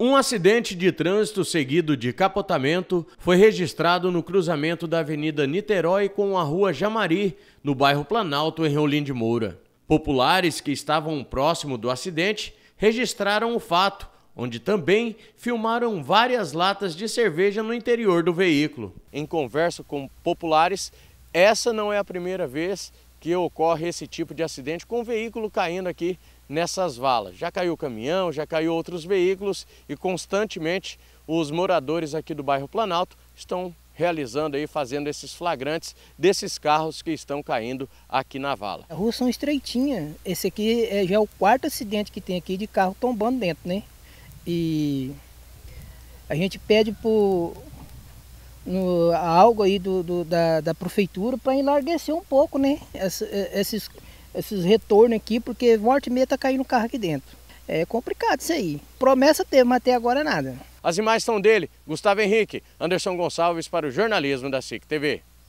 Um acidente de trânsito seguido de capotamento foi registrado no cruzamento da Avenida Niterói com a Rua Jamari, no bairro Planalto, em Reolim de Moura. Populares que estavam próximo do acidente registraram o fato, onde também filmaram várias latas de cerveja no interior do veículo. Em conversa com populares, essa não é a primeira vez que ocorre esse tipo de acidente com o veículo caindo aqui nessas valas. Já caiu caminhão, já caiu outros veículos e constantemente os moradores aqui do bairro Planalto estão realizando aí, fazendo esses flagrantes desses carros que estão caindo aqui na vala. As ruas são estreitinhas. Esse aqui é, já é o quarto acidente que tem aqui de carro tombando dentro, né? E a gente pede por no, algo aí do, do da, da, prefeitura para enlarguecer um pouco, né? É, esses, esses retornos aqui, porque morte e meia tá caindo carro aqui dentro. É complicado isso aí. Promessa teve, mas até agora nada. As imagens são dele, Gustavo Henrique, Anderson Gonçalves para o jornalismo da SIC TV.